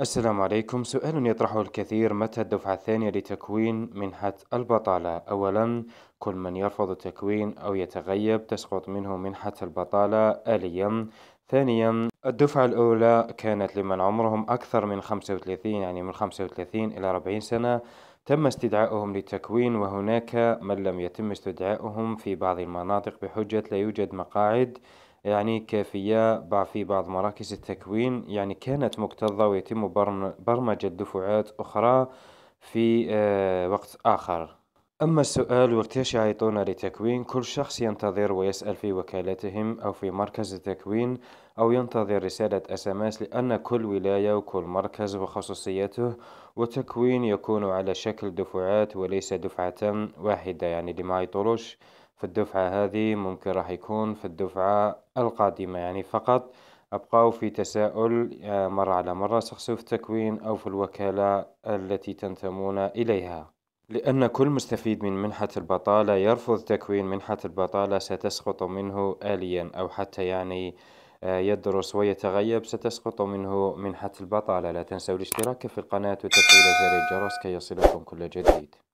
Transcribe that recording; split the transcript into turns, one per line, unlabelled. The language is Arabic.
السلام عليكم سؤال يطرحه الكثير متى الدفعة الثانية لتكوين منحة البطالة؟ أولا كل من يرفض التكوين أو يتغيب تسقط منه منحة البطالة آليا ثانيا الدفعة الأولى كانت لمن عمرهم أكثر من 35 يعني من 35 إلى 40 سنة تم استدعائهم للتكوين وهناك من لم يتم استدعائهم في بعض المناطق بحجة لا يوجد مقاعد يعني كافية في بعض مراكز التكوين يعني كانت مكتظة ويتم برمجة دفعات أخرى في آه، وقت آخر أما السؤال وقتاش يعيطون لتكوين كل شخص ينتظر ويسأل في وكالتهم أو في مركز التكوين أو ينتظر رسالة أسماس لأن كل ولاية وكل مركز وخصوصيته وتكوين يكون على شكل دفعات وليس دفعة واحدة يعني لما يطولوش في الدفعة هذه ممكن راح يكون في الدفعة القادمة يعني فقط أبقوا في تساؤل آه، مرة على مرة سخصو في التكوين أو في الوكالة التي تنتمون إليها لأن كل مستفيد من منحة البطالة يرفض تكوين منحة البطالة ستسقط منه آليا أو حتى يعني آه، يدرس ويتغيب ستسقط منه منحة البطالة لا تنسوا الاشتراك في القناة وتفعيل زر الجرس كي يصلكم كل جديد